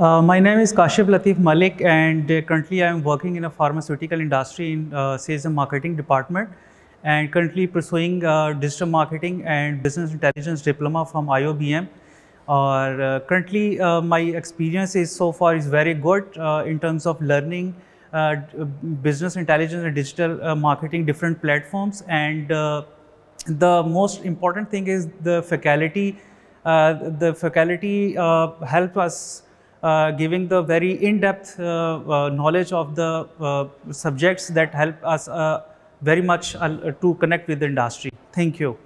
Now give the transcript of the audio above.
Uh, my name is Kashif Latif Malik and uh, currently I am working in a pharmaceutical industry in uh, sales and marketing department and currently pursuing uh, digital marketing and business intelligence diploma from IOBM. Uh, currently uh, my experience is so far is very good in terms of learning business intelligence and digital marketing different platforms and the most important thing is the faculty the faculty help us uh, giving the very in-depth uh, uh, knowledge of the subjects that help us very much to connect with the industry. Thank you.